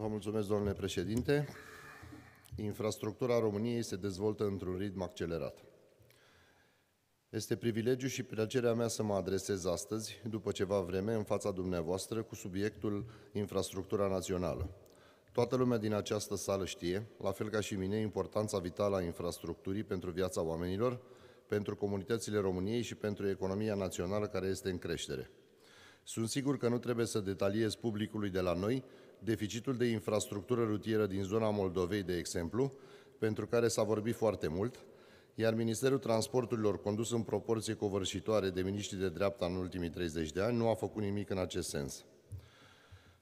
Vă mulțumesc, domnule președinte. Infrastructura României se dezvoltă într-un ritm accelerat. Este privilegiu și plăcerea mea să mă adresez astăzi, după ceva vreme, în fața dumneavoastră, cu subiectul infrastructura națională. Toată lumea din această sală știe, la fel ca și mine, importanța vitală a infrastructurii pentru viața oamenilor, pentru comunitățile României și pentru economia națională care este în creștere. Sunt sigur că nu trebuie să detaliez publicului de la noi deficitul de infrastructură rutieră din zona Moldovei, de exemplu, pentru care s-a vorbit foarte mult, iar Ministerul Transporturilor, condus în proporție covârșitoare de miniștri de dreapta în ultimii 30 de ani, nu a făcut nimic în acest sens.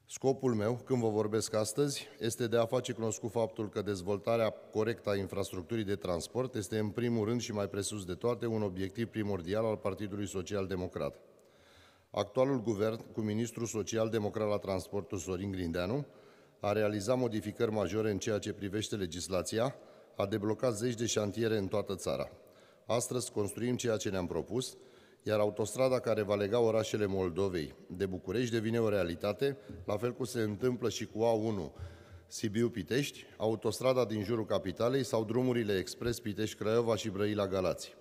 Scopul meu, când vă vorbesc astăzi, este de a face cunoscut faptul că dezvoltarea corectă a infrastructurii de transport este, în primul rând și mai presus de toate, un obiectiv primordial al Partidului Social Democrat. Actualul guvern, cu ministrul social-democrat la transportul Sorin Grindeanu, a realizat modificări majore în ceea ce privește legislația, a deblocat zeci de șantiere în toată țara. Astăzi construim ceea ce ne-am propus, iar autostrada care va lega orașele Moldovei de București devine o realitate, la fel cum se întâmplă și cu A1 Sibiu-Pitești, autostrada din jurul capitalei sau drumurile expres Pitești-Craiova și Brăila-Galați.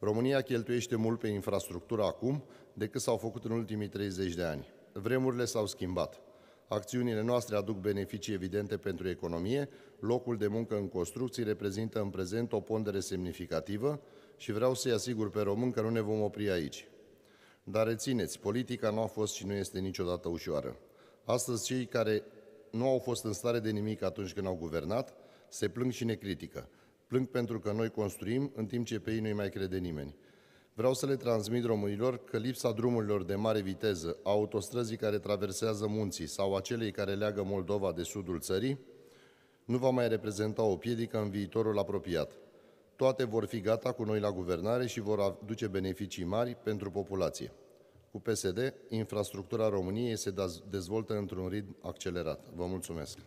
România cheltuiește mult pe infrastructură acum decât s-au făcut în ultimii 30 de ani. Vremurile s-au schimbat. Acțiunile noastre aduc beneficii evidente pentru economie, locul de muncă în construcții reprezintă în prezent o pondere semnificativă și vreau să-i asigur pe român că nu ne vom opri aici. Dar rețineți, politica nu a fost și nu este niciodată ușoară. Astăzi cei care nu au fost în stare de nimic atunci când au guvernat, se plâng și ne critică. Plâng pentru că noi construim, în timp ce pe ei nu-i mai crede nimeni. Vreau să le transmit românilor că lipsa drumurilor de mare viteză, a autostrăzii care traversează munții sau a celei care leagă Moldova de sudul țării, nu va mai reprezenta o piedică în viitorul apropiat. Toate vor fi gata cu noi la guvernare și vor aduce beneficii mari pentru populație. Cu PSD, infrastructura României se dezvoltă într-un ritm accelerat. Vă mulțumesc!